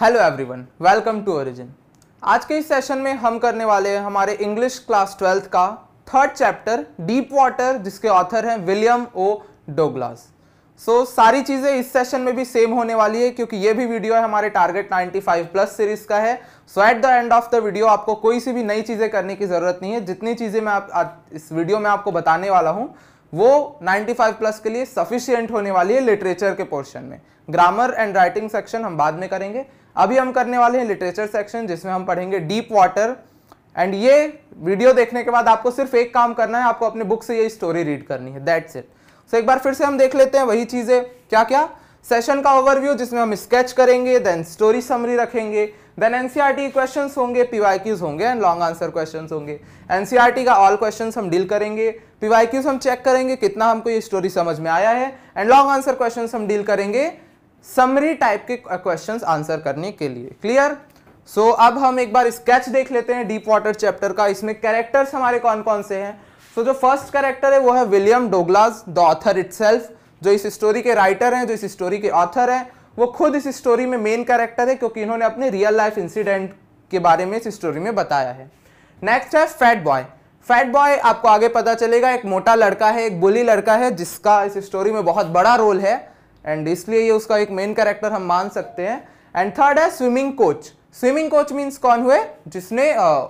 hello everyone welcome to Origin आज के इस सेशन में हम करने वाले हैं हमारे इंग्लिश क्लास ट्वेल्थ का थर्ड चैप्टर डीप वाटर जिसके ऑथर हैं विलियम ओ डोगलास सो सारी चीज़ें इस सेशन में भी सेम होने वाली है क्योंकि ये भी वीडियो है हमारे टारगेट 95 प्लस सीरीज का है so at the end of the video आपको कोई सी भी नई चीज़ें करने की ज़रूरत नहीं है जितनी चीज़ें मैं आप, आप इस वीडियो में आपको बताने वाला हूँ वो 95 प्लस के लिए सफिशियंट होने वाली है लिटरेचर के पोर्शन में ग्रामर एंड राइटिंग सेक्शन हम बाद में करेंगे अभी हम करने वाले हैं लिटरेचर सेक्शन जिसमें हम पढ़ेंगे डीप वाटर एंड ये वीडियो देखने के बाद आपको सिर्फ एक काम करना है आपको अपने बुक से ये स्टोरी रीड करनी है दैट्स इट सो एक बार फिर से हम देख लेते हैं वही चीज़ें क्या क्या सेशन का ओवरव्यू जिसमें हम स्केच करेंगे देन स्टोरी समरी रखेंगे देन एनसीईआरटी क्वेश्चंस होंगे पीवाईक्यूज होंगे एंड लॉन्ग आंसर क्वेश्चंस होंगे एनसीईआरटी e का ऑल क्वेश्चंस हम डील करेंगे पीवाईक्यूज हम चेक करेंगे कितना हमको ये स्टोरी समझ में आया है एंड लॉन्ग आंसर क्वेश्चंस हम डील करेंगे समरी टाइप के क्वेश्चंस आंसर करने के लिए क्लियर सो so, अब हम एक बार स्केच देख लेते हैं डीप वाटर चैप्टर का इसमें कैरेक्टर्स हमारे कौन कौन से हैं सो so, जो फर्स्ट कैरेक्टर है वो है William Douglas the author it जो इस स्टोरी के राइटर हैं जो इस स्टोरी के ऑथर हैं वो खुद इस स्टोरी में मेन कैरेक्टर है क्योंकि इन्होंने अपने रियल लाइफ इंसिडेंट के बारे में इस स्टोरी में बताया है नेक्स्ट है फैट बॉय फैट बॉय आपको आगे पता चलेगा एक मोटा लड़का है एक बुली लड़का है जिसका इस स्टोरी में बहुत बड़ा रोल है एंड इसलिए ये उसका एक मेन कैरेक्टर हम मान सकते हैं एंड थर्ड है swimming coach swimming coach means कौन हुए जिसने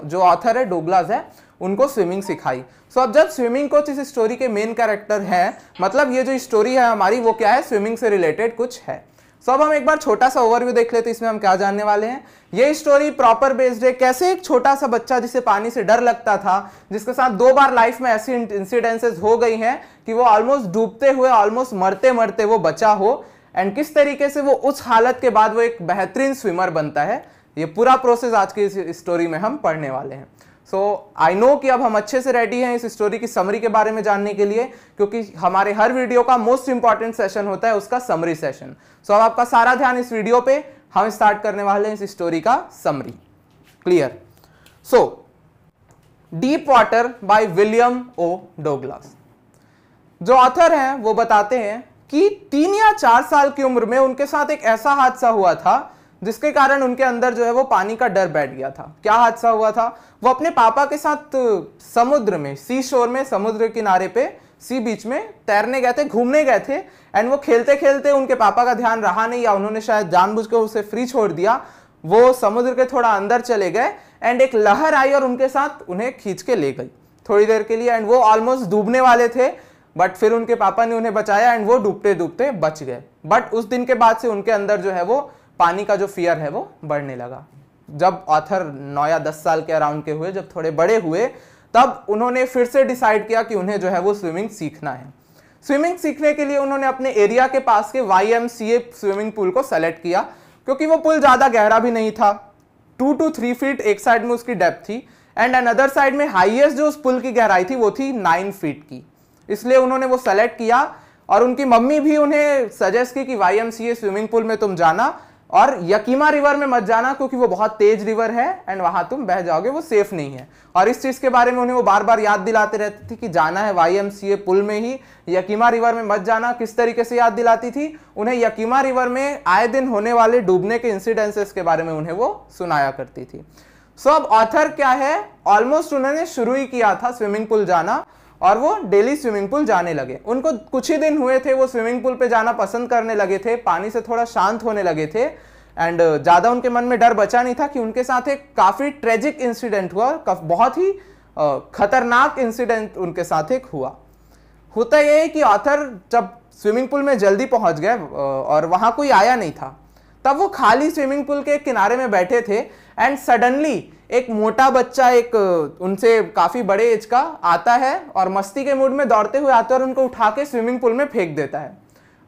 जो ऑथर है डोगलाज है उनको स्विमिंग सिखाई सो so, अब जब स्विमिंग कोच इस स्टोरी के मेन कैरेक्टर हैं मतलब ये जो स्टोरी है हमारी वो क्या है स्विमिंग से रिलेटेड कुछ है सो अब हम एक बार छोटा सा ओवरव्यू देख लेते इसमें हम क्या जानने वाले हैं ये स्टोरी प्रॉपर बेस्ड है कैसे एक छोटा सा बच्चा जिसे पानी से डर लगता था जिसके साथ दो बार लाइफ में ऐसी इंसिडेंसेस हो गई हैं कि वो ऑलमोस्ट डूबते हुए ऑलमोस्ट मरते मरते वो बचा हो एंड किस तरीके से वो उस हालत के बाद वो एक बेहतरीन स्विमर बनता है ये पूरा प्रोसेस आज की इस स्टोरी में हम पढ़ने वाले हैं सो आई नो कि अब हम अच्छे से रेडी हैं इस स्टोरी की समरी के बारे में जानने के लिए क्योंकि हमारे हर वीडियो का मोस्ट इंपॉर्टेंट सेशन होता है उसका समरी सेशन सो अब आपका सारा ध्यान इस वीडियो पे हम स्टार्ट करने वाले हैं इस स्टोरी का summary clear so deep water by William O Douglas जो ऑथर हैं वो बताते हैं कि तीन या चार साल की उम्र में उनके साथ एक ऐसा हादसा हुआ था जिसके कारण उनके अंदर जो है वो पानी का डर बैठ गया था क्या हादसा हुआ था वो अपने पापा के साथ समुद्र में सी शोर में समुद्र किनारे पे सी बीच में तैरने गए थे घूमने गए थे एंड वो खेलते खेलते उनके पापा का ध्यान रहा नहीं या उन्होंने शायद जानबूझकर उसे फ्री छोड़ दिया वो समुद्र के थोड़ा अंदर चले गए एंड एक लहर आई और उनके साथ उन्हें खींच के ले गई थोड़ी देर के लिए एंड वो ऑलमोस्ट डूबने वाले थे बट फिर उनके पापा ने उन्हें बचाया एंड वो डूबते डूबते बच गए बट उस दिन के बाद से उनके अंदर जो है वो पानी का जो फियर है वो बढ़ने लगा जब ऑथर नौ या दस साल के अराउंड के हुए जब थोड़े बड़े हुए तब उन्होंने फिर से डिसाइड किया कि उन्हें जो है वो स्विमिंग सीखना है स्विमिंग सीखने के लिए उन्होंने अपने एरिया के पास के वाई स्विमिंग पूल को सेलेक्ट किया क्योंकि वो पुल ज़्यादा गहरा भी नहीं था टू टू थ्री फीट एक साइड में उसकी डेप्थ थी एंड अनदर साइड में हाइएस्ट जो उस पुल की गहराई थी वो थी नाइन फीट की इसलिए उन्होंने वो सेलेक्ट किया और उनकी मम्मी भी उन्हें सजेस्ट की कि वाई स्विमिंग पूल में तुम जाना और यकीमा रिवर में मत जाना क्योंकि वो बहुत तेज रिवर है एंड वहां तुम बह जाओगे वो सेफ नहीं है और इस चीज के बारे में उन्हें वो बार बार याद दिलाते रहती थी कि जाना है वाई पुल में ही यकीमा रिवर में मत जाना किस तरीके से याद दिलाती थी उन्हें यकीमा रिवर में आए दिन होने वाले डूबने के इंसिडेंसेस के बारे में उन्हें वो सुनाया करती थी सो so, अब ऑथर क्या है ऑलमोस्ट उन्होंने शुरू ही किया था स्विमिंग पूल जाना और वो डेली स्विमिंग पूल जाने लगे उनको कुछ ही दिन हुए थे वो स्विमिंग पूल पे जाना पसंद करने लगे थे पानी से थोड़ा शांत होने लगे थे एंड uh, ज़्यादा उनके मन में डर बचा नहीं था कि उनके साथ एक काफ़ी ट्रेजिक इंसिडेंट हुआ बहुत ही uh, खतरनाक इंसिडेंट उनके साथ एक हुआ होता यह है कि ऑथर जब स्विमिंग पूल में जल्दी पहुंच गए uh, और वहाँ कोई आया नहीं था तब वो खाली स्विमिंग पूल के किनारे में बैठे थे एंड सडनली एक मोटा बच्चा एक उनसे काफ़ी बड़े एज का आता है और मस्ती के मूड में दौड़ते हुए आते हैं और उनको उठा के स्विमिंग पूल में फेंक देता है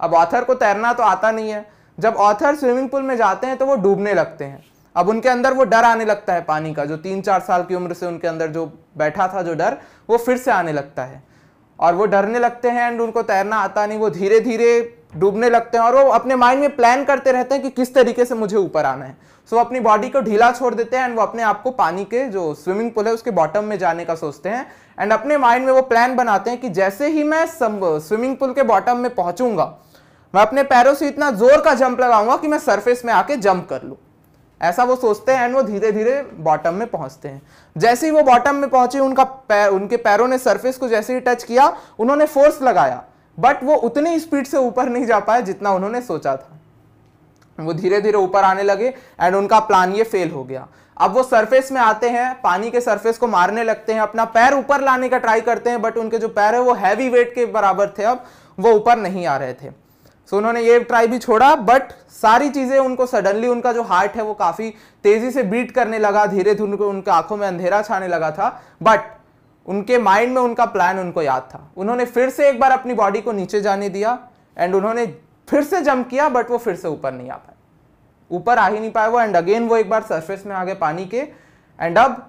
अब ऑथर को तैरना तो आता नहीं है जब ऑथर स्विमिंग पूल में जाते हैं तो वो डूबने लगते हैं अब उनके अंदर वो डर आने लगता है पानी का जो तीन चार साल की उम्र से उनके अंदर जो बैठा था जो डर वो फिर से आने लगता है और वो डरने लगते हैं एंड उनको तैरना आता नहीं वो धीरे धीरे डूबने लगते हैं और वो अपने माइंड में प्लान करते रहते हैं कि किस तरीके से मुझे ऊपर आना है सो वो अपनी बॉडी को ढीला छोड़ देते हैं एंड वो अपने आप को पानी के जो स्विमिंग पूल है उसके बॉटम में जाने का सोचते हैं एंड अपने माइंड में वो प्लान बनाते हैं कि जैसे ही मैं स्विमिंग पूल के बॉटम में पहुंचूंगा मैं अपने पैरों से इतना जोर का जंप लगाऊंगा कि मैं सरफेस में आके जंप कर लूँ ऐसा वो सोचते हैं एंड वो धीरे धीरे बॉटम में पहुंचते हैं जैसे ही वो बॉटम में पहुंचे उनका पैर उनके पैरों ने सरफेस को जैसे ही टच किया उन्होंने फोर्स लगाया बट वो उतनी स्पीड से ऊपर नहीं जा पाया जितना उन्होंने सोचा था वो धीरे धीरे ऊपर आने लगे एंड उनका प्लान ये फेल हो गया अब वो सरफेस में आते हैं पानी के सरफेस को मारने लगते हैं अपना पैर ऊपर लाने का ट्राई करते हैं बट उनके जो पैर है वो हैवी वेट के बराबर थे अब वो ऊपर नहीं आ रहे थे सो उन्होंने ये ट्राई भी छोड़ा बट सारी चीज़ें उनको सडनली उनका जो हार्ट है वो काफ़ी तेज़ी से बीट करने लगा धीरे धीरे उनको उनके आंखों में अंधेरा छाने लगा था बट उनके माइंड में उनका प्लान उनको याद था उन्होंने फिर से एक बार अपनी बॉडी को नीचे जाने दिया एंड उन्होंने फिर से जंप किया बट वो फिर से ऊपर नहीं आ पाए ऊपर आ ही नहीं पाए वो एंड अगेन वो एक बार सरफेस में आ गए पानी के एंड अब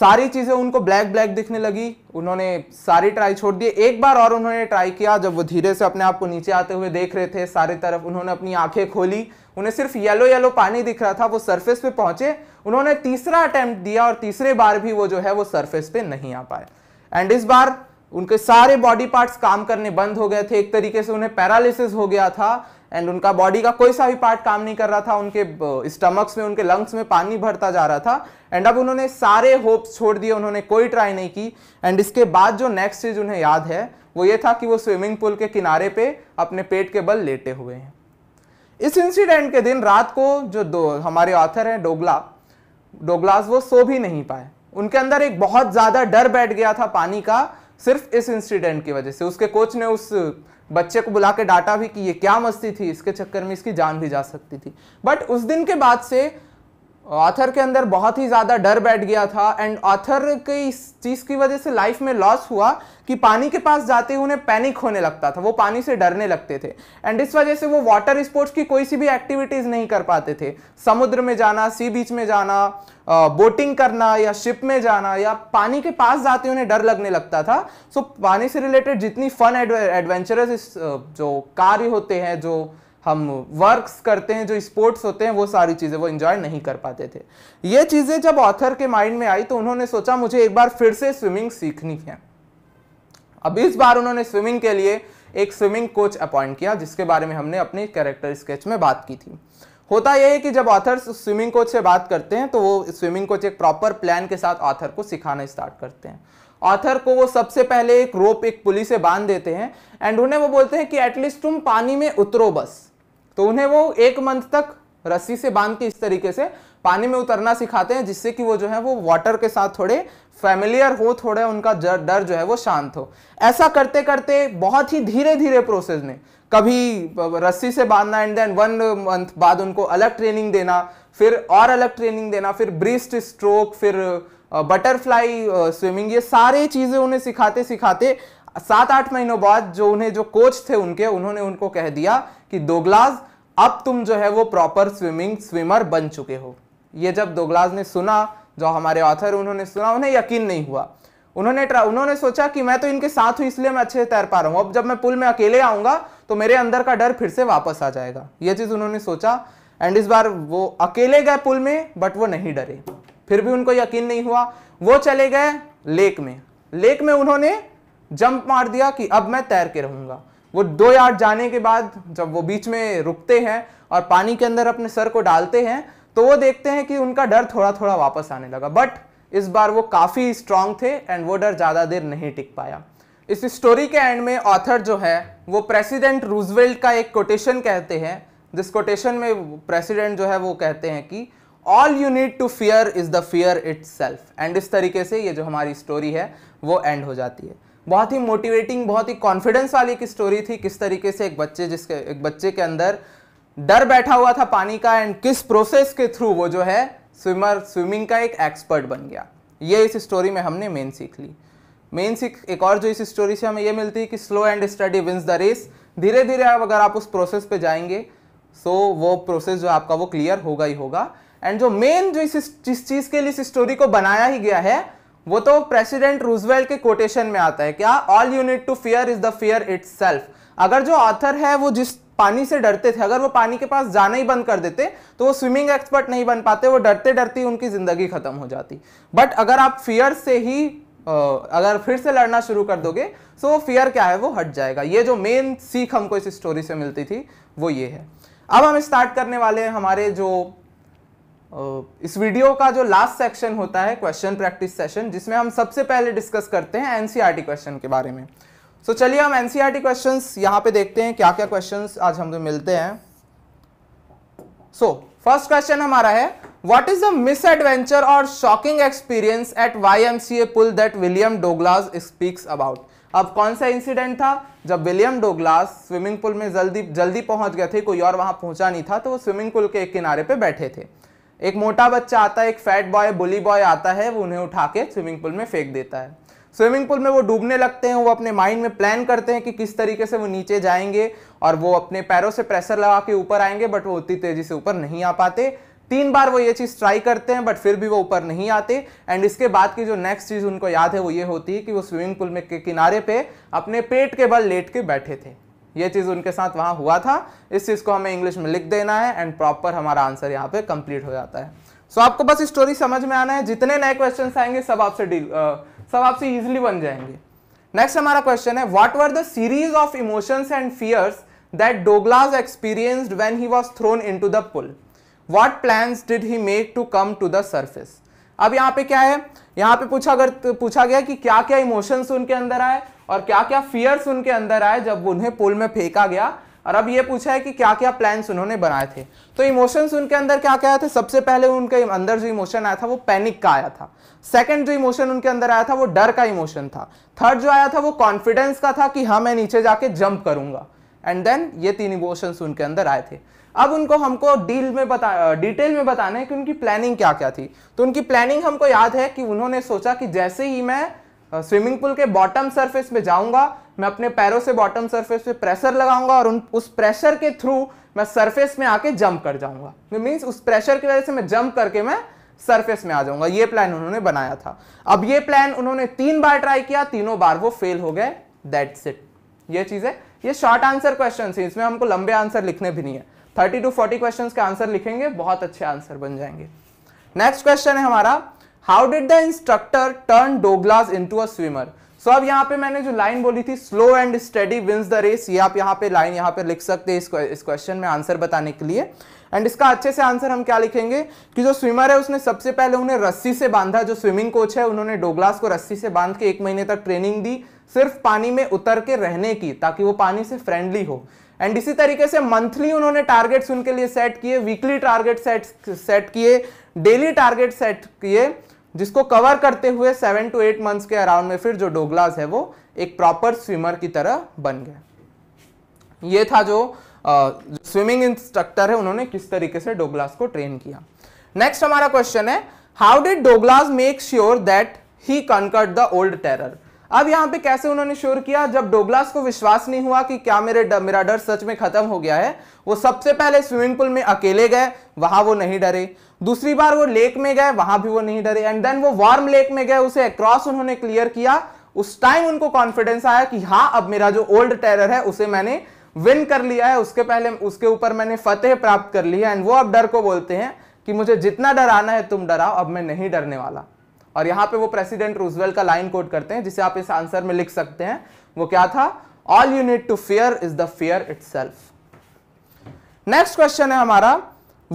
सारी चीज़ें उनको ब्लैक ब्लैक दिखने लगी उन्होंने सारी ट्राई छोड़ दी एक बार और उन्होंने ट्राई किया जब वो धीरे से अपने आप को नीचे आते हुए देख रहे थे सारे तरफ उन्होंने अपनी आंखें खोली उन्हें सिर्फ येलो येलो पानी दिख रहा था वो सरफेस पे पहुंचे उन्होंने तीसरा अटेम्प्ट दिया और तीसरे बार भी वो जो है वो सरफेस पे नहीं आ पाए एंड इस बार उनके सारे बॉडी पार्ट्स काम करने बंद हो गए थे एक तरीके से उन्हें पैरालिसिस हो गया था एंड उनका बॉडी का कोई सा भी पार्ट काम नहीं कर रहा था उनके स्टमक्स uh, में उनके लंग्स में पानी भरता जा रहा था एंड अब उन्होंने सारे होप्स छोड़ दिए उन्होंने कोई ट्राई नहीं की एंड इसके बाद जो नेक्स्ट चीज़ उन्हें याद है वो ये था कि वो स्विमिंग पूल के किनारे पे अपने पेट के बल लेटे हुए हैं इस इंसिडेंट के दिन रात को जो दो हमारे ऑथर हैं डोगला डोगलास वो सो भी नहीं पाए उनके अंदर एक बहुत ज़्यादा डर बैठ गया था पानी का सिर्फ इस इंसिडेंट की वजह से उसके कोच ने उस बच्चे को बुला के डांटा भी कि ये क्या मस्ती थी इसके चक्कर में इसकी जान भी जा सकती थी बट उस दिन के बाद से ऑथर के अंदर बहुत ही ज़्यादा डर बैठ गया था एंड ऑथर के इस चीज़ की वजह से लाइफ में लॉस हुआ कि पानी के पास जाते ही उन्हें पैनिक होने लगता था वो पानी से डरने लगते थे एंड इस वजह से वो वाटर स्पोर्ट्स की कोई सी भी एक्टिविटीज़ नहीं कर पाते थे समुद्र में जाना सी बीच में जाना बोटिंग करना या शिप में जाना या पानी के पास जाते उन्हें डर लगने लगता था सो so, पानी से रिलेटेड जितनी फन एडवेंचरस जो कार्य होते हैं जो हम वर्क्स करते हैं जो स्पोर्ट्स होते हैं वो सारी चीज़ें वो इन्जॉय नहीं कर पाते थे ये चीज़ें जब ऑथर के माइंड में आई तो उन्होंने सोचा मुझे एक बार फिर से स्विमिंग सीखनी है अब इस बार उन्होंने स्विमिंग के लिए एक स्विमिंग कोच अपॉइंट किया जिसके बारे में हमने अपने कैरेक्टर स्केच में बात की थी होता यह है कि जब ऑथर स्विमिंग कोच से बात करते हैं तो वो स्विमिंग कोच एक प्रॉपर प्लान के साथ ऑथर को सिखाना स्टार्ट करते हैं ऑथर को वो सबसे पहले एक रोप एक पुली से बांध देते हैं एंड उन्हें वो बोलते हैं कि एटलीस्ट तुम पानी में उतरो बस तो उन्हें वो एक मंथ तक रस्सी से बांध के इस तरीके से पानी में उतरना सिखाते हैं जिससे कि वो जो है वो वाटर के साथ थोड़े फैमिलियर हो थोड़ा उनका डर जो है वो शांत हो ऐसा करते करते बहुत ही धीरे धीरे प्रोसेस में कभी रस्सी से बांधना एंड देन वन मंथ बाद उनको अलग ट्रेनिंग देना फिर और अलग ट्रेनिंग देना फिर ब्रिस्ट स्ट्रोक फिर बटरफ्लाई स्विमिंग ये सारी चीज़ें उन्हें सिखाते सिखाते सात आठ महीनों बाद जो उन्हें जो कोच थे उनके उन्होंने उनको कह दिया कि दोगलाज अब तुम जो है वो प्रॉपर स्विमिंग स्विमर बन चुके हो ये जब दोगलाज ने सुना जो हमारे ऑथर उन्होंने सुना उन्हें यकीन नहीं हुआ उन्होंने उन्होंने सोचा कि मैं तो इनके साथ हूँ इसलिए मैं अच्छे से तैर पा रहा हूँ अब जब मैं पुल में अकेले आऊँगा तो मेरे अंदर का डर फिर से वापस आ जाएगा ये चीज़ उन्होंने सोचा एंड इस बार वो अकेले गए पुल में बट वो नहीं डरे फिर भी उनको यकीन नहीं हुआ वो चले गए लेक में लेक में उन्होंने जंप मार दिया कि अब मैं तैर के रहूंगा वो दो यार्ड जाने के बाद जब वो बीच में रुकते हैं और पानी के अंदर अपने सर को डालते हैं तो वो देखते हैं कि उनका डर थोड़ा थोड़ा वापस आने लगा बट इस बार वो काफ़ी स्ट्रांग थे एंड वो डर ज़्यादा देर नहीं टिक पाया इस स्टोरी के एंड में ऑथर जो है वो प्रेसिडेंट रूजवेल्ट का एक कोटेशन कहते हैं जिस कोटेशन में प्रेसिडेंट जो है वो कहते हैं कि all you need to fear is the fear its and इस तरीके से ये जो हमारी स्टोरी है वो एंड हो जाती है बहुत ही मोटिवेटिंग बहुत ही कॉन्फिडेंस वाली एक स्टोरी थी किस तरीके से एक बच्चे जिसके एक बच्चे के अंदर डर बैठा हुआ था पानी का एंड किस प्रोसेस के थ्रू वो जो है स्विमर स्विमिंग का एक एक्सपर्ट बन गया ये इस स्टोरी में हमने मेन सीख ली मेन सीख एक और जो इस स्टोरी से हमें ये मिलती है कि slow and steady wins the race धीरे धीरे अब अगर आप उस प्रोसेस पे जाएंगे सो so, वो प्रोसेस जो आपका वो क्लियर होगा ही होगा एंड जो मेन जो इस जिस चीज़ के लिए इस स्टोरी को बनाया ही गया है वो तो प्रेसिडेंट रूजवेल के कोटेशन में आता है क्या all you need to fear is the fear its अगर जो ऑथर है वो जिस पानी से डरते थे अगर वो पानी के पास जाना ही बंद कर देते तो वो स्विमिंग एक्सपर्ट नहीं बन पाते वो डरते डरते उनकी ज़िंदगी ख़त्म हो जाती बट अगर आप फियर से ही अगर फिर से लड़ना शुरू कर दोगे सो वो फियर क्या है वो हट जाएगा ये जो मेन सीख हमको इस स्टोरी से मिलती थी वो ये है अब हम स्टार्ट करने वाले हैं हमारे जो इस वीडियो का जो लास्ट सेक्शन होता है क्वेश्चन प्रैक्टिस सेशन जिसमें हम सबसे पहले डिस्कस करते हैं एनसीईआरटी क्वेश्चन e के बारे में सो so, चलिए हम एनसीईआरटी क्वेश्चंस e यहाँ पे देखते हैं क्या क्या क्वेश्चंस आज हम मिलते हैं सो फर्स्ट क्वेश्चन हमारा है what is the misadventure और shocking experience at Y pool that William Douglas speaks about अब कौन सा इंसिडेंट था जब विलियम डोगलास स्विमिंग पूल में जल्दी जल्दी पहुंच गए थे कोई और वहां पहुंचा नहीं था तो वो स्विमिंग पूल के एक किनारे पे बैठे थे एक मोटा बच्चा आता है एक फैट बॉय बुली बॉय आता है वो उन्हें उठा के स्विमिंग पूल में फेंक देता है स्विमिंग पूल में वो डूबने लगते हैं वो अपने माइंड में प्लान करते हैं कि किस तरीके से वो नीचे जाएंगे और वो अपने पैरों से प्रेशर लगा के ऊपर आएंगे बट वो उतनी तेजी से ऊपर नहीं आ पाते तीन बार वो ये चीज़ ट्राई करते हैं बट फिर भी वो ऊपर नहीं आते एंड इसके बाद की जो नेक्स्ट चीज़ उनको याद है वो ये होती है कि वो स्विमिंग पूल में के किनारे पे अपने पेट के बल लेट के बैठे थे ये चीज़ उनके साथ वहाँ हुआ था इस चीज़ को हमें इंग्लिश में लिख देना है एंड प्रॉपर हमारा आंसर यहाँ पे कंप्लीट हो जाता है सो so, आपको बस स्टोरी समझ में आना है जितने नए क्वेश्चन आएंगे सब आपसे डील सब आपसे ईजिली बन जाएंगे नेक्स्ट हमारा क्वेश्चन है what were the series of emotions and fears that Douglas experienced when he was thrown into the pool what plan did he make to come to the surface अब यहाँ पे क्या है यहाँ पे पूछा अगर पूछा गया कि क्या क्या इमोशंस उनके अंदर आए और क्या क्या फियर्स उनके अंदर आए जब उन्हें पुल में फेंका गया और अब ये पूछा है कि क्या क्या प्लान्स उन्होंने बनाए थे तो इमोशंस उनके अंदर क्या क्या आया था सबसे पहले उनके अंदर जो इमोशन आया था वो पैनिक का आया था सेकंड जो इमोशन उनके अंदर आया था वो डर का इमोशन था थर्ड जो आया था वो कॉन्फिडेंस का था कि हाँ मैं नीचे जाके जंप करूंगा एंड देन ये तीन इमोशंस उनके अंदर आए थे अब उनको हमको डील में बता डिटेल में बताना है कि उनकी प्लानिंग क्या क्या थी तो उनकी प्लानिंग हमको याद है कि उन्होंने सोचा कि जैसे ही मैं स्विमिंग पूल के बॉटम सरफेस पे जाऊंगा मैं अपने पैरों से बॉटम सरफेस पे प्रेशर लगाऊंगा और उन उस प्रेशर के थ्रू मैं सरफेस में आके जंप कर जाऊंगा मीन्स उस प्रेशर की वजह से मैं जंप करके मैं सरफेस में आ जाऊंगा ये प्लान उन्होंने बनाया था अब ये प्लान उन्होंने तीन बार ट्राई किया तीनों बार वो फेल हो गए दैट्स इट ये है ये शॉर्ट आंसर क्वेश्चन है इसमें हमको लंबे आंसर लिखने भी नहीं है थर्टी टू फोर्टी क्वेश्चन के आंसर लिखेंगे बहुत अच्छे आंसर बन जाएंगे नेक्स्ट क्वेश्चन है हमारा how did the instructor turn Douglas to a swimmer so अब यहाँ पे मैंने जो लाइन बोली थी slow and steady wins the race ये आप यहाँ पे लाइन यहाँ पे लिख सकते हैं इस क्वेश्चन में आंसर बताने के लिए एंड इसका अच्छे से आंसर हम क्या लिखेंगे कि जो स्विमर है उसने सबसे पहले उन्हें रस्सी से बांधा जो स्विमिंग कोच है उन्होंने डोगलास को रस्सी से बांध के एक महीने तक ट्रेनिंग दी सिर्फ पानी में उतर के रहने की ताकि वो पानी से फ्रेंडली हो एंड इसी तरीके से मंथली उन्होंने टारगेट्स उनके लिए सेट किए वीकली टारगेट सेट सेट किए डेली टारगेट सेट किए जिसको कवर करते हुए सेवन टू एट मंथ्स के अराउंड में फिर जो डोगलास है वो एक प्रॉपर स्विमर की तरह बन गया ये था जो स्विमिंग इंस्ट्रक्टर है उन्होंने किस तरीके से डोगलास को ट्रेन किया नेक्स्ट हमारा क्वेश्चन है how did Douglas make sure that he conquered the old terror अब यहाँ पे कैसे उन्होंने शोर किया जब डोगलास को विश्वास नहीं हुआ कि क्या मेरे डर, मेरा डर सच में खत्म हो गया है वो सबसे पहले स्विमिंग पूल में अकेले गए वहां वो नहीं डरे दूसरी बार वो लेक में गए वहां भी वो नहीं डरे एंड देन वो वार्म लेक में गए उसे अक्रॉस उन्होंने क्लियर किया उस टाइम उनको कॉन्फिडेंस आया कि हाँ अब मेरा जो ओल्ड टेरर है उसे मैंने विन कर लिया है उसके पहले उसके ऊपर मैंने फतेह प्राप्त कर ली है एंड वो अब डर को बोलते हैं कि मुझे जितना डराना है तुम डराओ अब मैं नहीं डरने वाला और यहाँ पे वो प्रेसिडेंट रूजवेल का लाइन कोट करते हैं जिसे आप इस आंसर में लिख सकते हैं वो क्या था all you need to fear is the fear itself next question है हमारा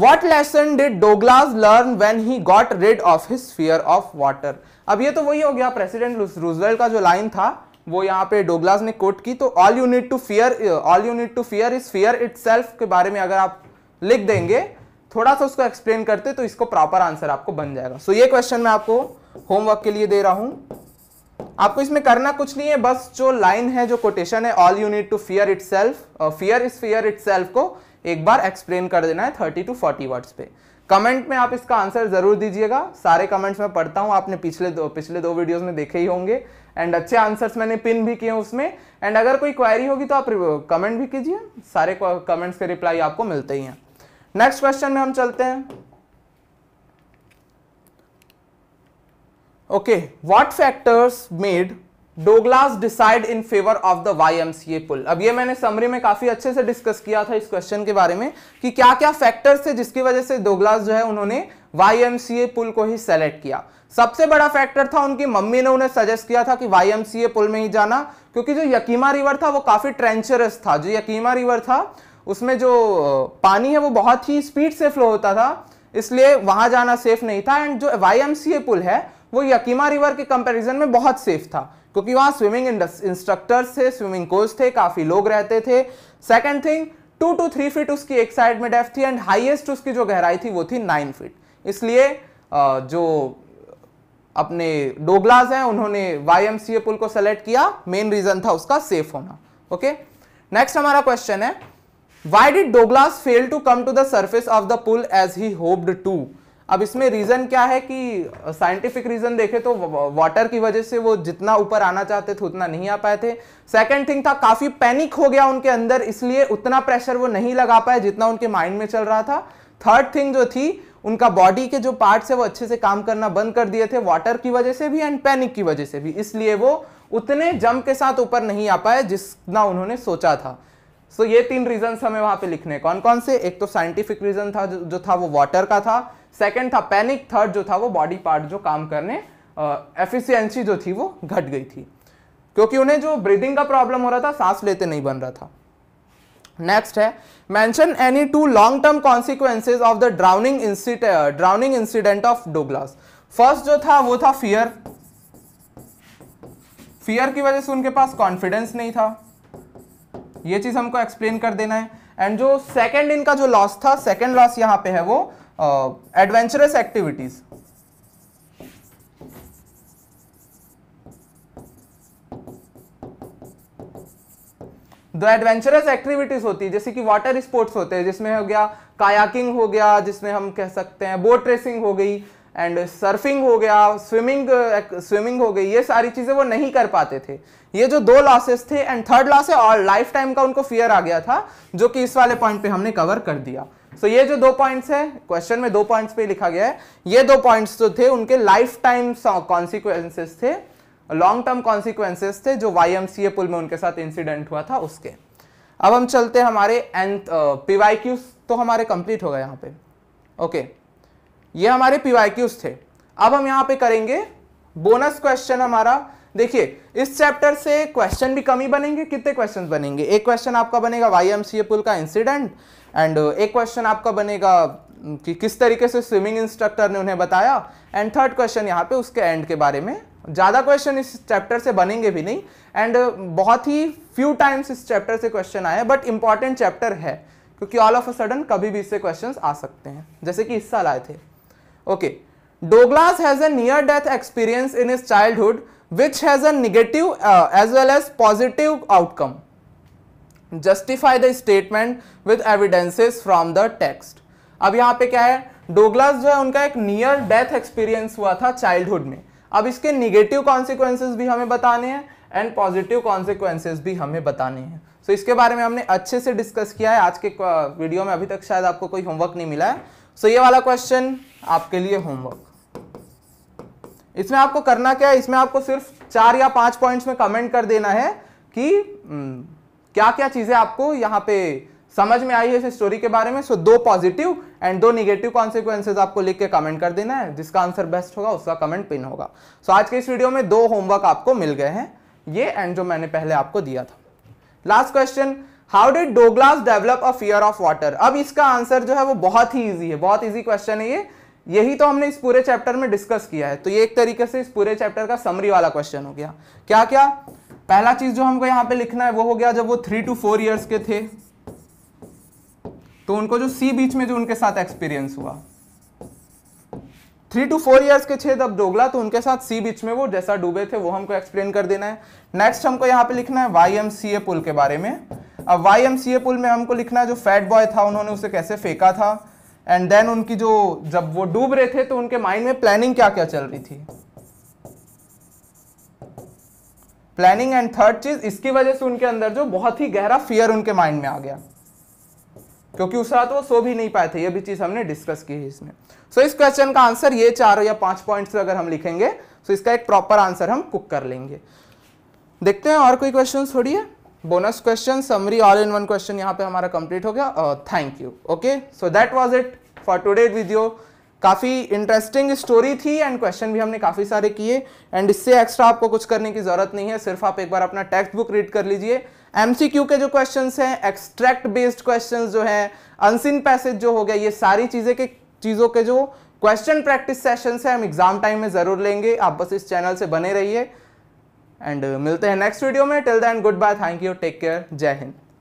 what lesson did Douglas learn when he got rid of his fear of water अब ये तो वही हो गया प्रेसिडेंट रूजवेल का जो लाइन था वो यहाँ पे डोगलास ने कोट की तो all you need to fear all you need to fear is fear itself के बारे में अगर आप लिख देंगे थोड़ा सा उसको एक्सप्लेन करते तो इसको प्रॉपर आंसर आपको बन जाएगा सो so, ये क्वेश्चन मैं आपको होमवर्क के लिए दे रहा हूं आपको इसमें करना कुछ नहीं है बस जो लाइन है जो कोटेशन है all you need to fear itself fear is fear itself को एक बार एक्सप्लेन कर देना है थर्टी टू फोर्टी वर्ड्स पे कमेंट में आप इसका आंसर जरूर दीजिएगा सारे कमेंट्स मैं पढ़ता हूँ आपने पिछले दो पिछले दो वीडियोस में देखे ही होंगे एंड अच्छे आंसर्स मैंने पिन भी किए हैं उसमें एंड अगर कोई क्वायरी होगी तो आप कमेंट भी कीजिए सारे कमेंट्स के रिप्लाई आपको मिलते ही हैं नेक्स्ट क्वेश्चन में हम चलते हैं Okay, what factors made Douglas decide in favour of the Y M C A pool अब ये मैंने समरी में काफी अच्छे से डिस्कस किया था इस क्वेश्चन के बारे में कि क्या क्या फैक्टर्स थे जिसकी वजह से डोगलास जो है उन्होंने वाई एम सी ए पुल को ही सेलेक्ट किया सबसे बड़ा फैक्टर था उनकी मम्मी ने उन्हें सजेस्ट किया था कि वाई एम सी ए पुल में ही जाना क्योंकि जो यकीमा रिवर था वो काफी ट्रेंचरस था जो यकीमा रिवर था उसमें जो पानी है वो बहुत ही स्पीड से फ्लो होता था इसलिए वहां जाना सेफ नहीं था एंड जो वाई एम सी ए पुल है वो यकीमा रिवर के कंपैरिजन में बहुत सेफ था क्योंकि वहाँ स्विमिंग इंस्ट्रक्टर्स थे स्विमिंग कोच थे काफ़ी लोग रहते थे second thing two to three feet उसकी एक साइड में डेफ थी एंड हाइएस्ट उसकी जो गहराई थी वो थी नाइन फीट इसलिए जो अपने डोगलाज हैं उन्होंने वाई पुल को सेलेक्ट किया मेन रीजन था उसका सेफ होना ओके नेक्स्ट हमारा क्वेश्चन है why did Douglas fail to come to the surface of the pool as he hoped to अब इसमें रीज़न क्या है कि साइंटिफिक रीज़न देखे तो वाटर की वजह से वो जितना ऊपर आना चाहते थे उतना नहीं आ पाए थे सेकंड थिंग था काफ़ी पैनिक हो गया उनके अंदर इसलिए उतना प्रेशर वो नहीं लगा पाए जितना उनके माइंड में चल रहा था थर्ड थिंग जो थी उनका बॉडी के जो पार्ट्स है वो अच्छे से काम करना बंद कर दिए थे वाटर की वजह से भी एंड पैनिक की वजह से भी इसलिए वो उतने जम के साथ ऊपर नहीं आ पाए जितना उन्होंने सोचा था सो so, ये तीन रीजन हमें वहां पे लिखने कौन कौन से एक तो साइंटिफिक रीजन था जो, जो था वो वाटर का था सेकंड था पैनिक थर्ड जो था वो बॉडी पार्ट जो काम करने एफिशिएंसी जो थी वो घट गई थी क्योंकि उन्हें जो ब्रीदिंग का प्रॉब्लम हो रहा था सांस लेते नहीं बन रहा था नेक्स्ट है mention any two long term consequences of the drowning drowning incident of Douglas first जो था वो था फियर फियर की वजह से उनके पास कॉन्फिडेंस नहीं था ये चीज हमको एक्सप्लेन कर देना है एंड जो सेकंड इनका जो लॉस था सेकंड लॉस यहां पे है वो एडवेंचरस एक्टिविटीज दो एडवेंचरस एक्टिविटीज होती है जैसे कि वाटर स्पोर्ट्स होते हैं जिसमें हो गया कायाकिंग हो गया जिसमें हम कह सकते हैं बोट रेसिंग हो गई एंड सर्फिंग हो गया स्विमिंग स्विमिंग हो गई ये सारी चीज़ें वो नहीं कर पाते थे ये जो दो लॉसेस थे एंड थर्ड लॉस है और लाइफ टाइम का उनको फियर आ गया था जो कि इस वाले पॉइंट पे हमने कवर कर दिया सो ये जो दो पॉइंट्स है क्वेश्चन में दो पॉइंट्स पे लिखा गया है ये दो पॉइंट्स जो थे उनके लाइफ टाइम कॉन्सिक्वेंसेस थे लॉन्ग टर्म कॉन्सिक्वेंसेस थे जो वाई पुल में उनके साथ इंसिडेंट हुआ था उसके अब हम चलते हैं हमारे एंथ पी तो हमारे कंप्लीट हो गए यहाँ पे ओके ये हमारे पी थे अब हम यहाँ पे करेंगे बोनस क्वेश्चन हमारा देखिए इस चैप्टर से क्वेश्चन भी कमी बनेंगे कितने क्वेश्चंस बनेंगे एक क्वेश्चन आपका बनेगा वाई पुल का इंसिडेंट एंड uh, एक क्वेश्चन आपका बनेगा कि किस तरीके से स्विमिंग इंस्ट्रक्टर ने उन्हें बताया एंड थर्ड क्वेश्चन यहाँ पे उसके एंड के बारे में ज़्यादा क्वेश्चन इस चैप्टर से बनेंगे भी नहीं एंड uh, बहुत ही फ्यू टाइम्स इस चैप्टर से क्वेश्चन आए बट इंपॉर्टेंट चैप्टर है क्योंकि ऑल ऑफ अ सडन कभी भी इससे क्वेश्चन आ सकते हैं जैसे कि इस साल आए थे okay Douglas has a near death experience in his childhood which has a negative as well as positive outcome justify the statement with evidences from the text अब यहाँ पे क्या है डोगलास जो है उनका एक नियर डेथ एक्सपीरियंस हुआ था चाइल्डहुड में अब इसके निगेटिव कॉन्सिक्वेंसेज भी हमें बताने हैं एंड पॉजिटिव कॉन्सिक्वेंसेज भी हमें बताने हैं सो so, इसके बारे में हमने अच्छे से डिस्कस किया है आज के वीडियो में अभी तक शायद आपको कोई होमवर्क नहीं मिला है सो so, ये वाला क्वेश्चन आपके लिए होमवर्क इसमें आपको करना क्या है इसमें आपको सिर्फ चार या पांच पॉइंट्स में कमेंट कर देना है कि हम्म, क्या क्या चीज़ें आपको यहाँ पे समझ में आई है इस स्टोरी के बारे में सो दो पॉजिटिव एंड दो निगेटिव कॉन्सिक्वेंसेज आपको लिख के कमेंट कर देना है जिसका आंसर बेस्ट होगा उसका कमेंट पिन होगा सो आज के इस वीडियो में दो होमवर्क आपको मिल गए हैं ये एंड जो मैंने पहले आपको दिया था last question how did Douglas develop a fear of water अब इसका आंसर जो है वो बहुत ही ईजी है बहुत ईजी क्वेश्चन है ये यही तो हमने इस पूरे चैप्टर में डिस्कस किया है तो ये एक तरीके से इस पूरे चैप्टर का समरी वाला क्वेश्चन हो गया क्या क्या पहला चीज जो हमको यहाँ पे लिखना है वो हो गया जब वो थ्री टू फोर ईयर्स के थे तो उनको जो सी बीच में जो उनके साथ एक्सपीरियंस हुआ थ्री टू फोर इयर्स के छे तब डोगला तो उनके साथ सी बीच में वो जैसा डूबे थे वो हमको एक्सप्लेन कर देना है नेक्स्ट हमको यहाँ पे लिखना है वाई एम सी ए पुल के बारे में अब वाई एम सी ए पुल में हमको लिखना है जो फैट बॉय था उन्होंने उसे कैसे फेंका था एंड देन उनकी जो जब वो डूब रहे थे तो उनके माइंड में प्लानिंग क्या क्या चल रही थी प्लानिंग एंड थर्ड चीज इसकी वजह से उनके अंदर जो बहुत ही गहरा फियर उनके माइंड में आ गया क्योंकि उस रात वो सो भी नहीं पाए थे ये भी चीज हमने डिस्कस की है इसमें सो so, इस क्वेश्चन का आंसर ये चार या पांच पॉइंट्स अगर हम लिखेंगे तो so इसका एक प्रॉपर आंसर हम कुक कर लेंगे देखते हैं और कोई क्वेश्चन छोड़िए bonus question summary all in one question यहाँ पे हमारा कंप्लीट हो गया thank you okay so that was it for today video काफ़ी इंटरेस्टिंग स्टोरी थी एंड क्वेश्चन भी हमने काफ़ी सारे किए एंड इससे एक्स्ट्रा आपको कुछ करने की ज़रूरत नहीं है सिर्फ आप एक बार अपना टेक्स्ट बुक रीड कर लीजिए एमसीक्यू के जो क्वेश्चंस हैं एक्सट्रैक्ट बेस्ड क्वेश्चंस जो है अनसिन पैसेज जो हो गया ये सारी चीज़ें के चीज़ों के जो क्वेश्चन प्रैक्टिस सेशन है हम एग्जाम टाइम में ज़रूर लेंगे आप बस इस चैनल से बने रहिए एंड मिलते हैं नेक्स्ट वीडियो में till then goodbye thank you take care जय हिंद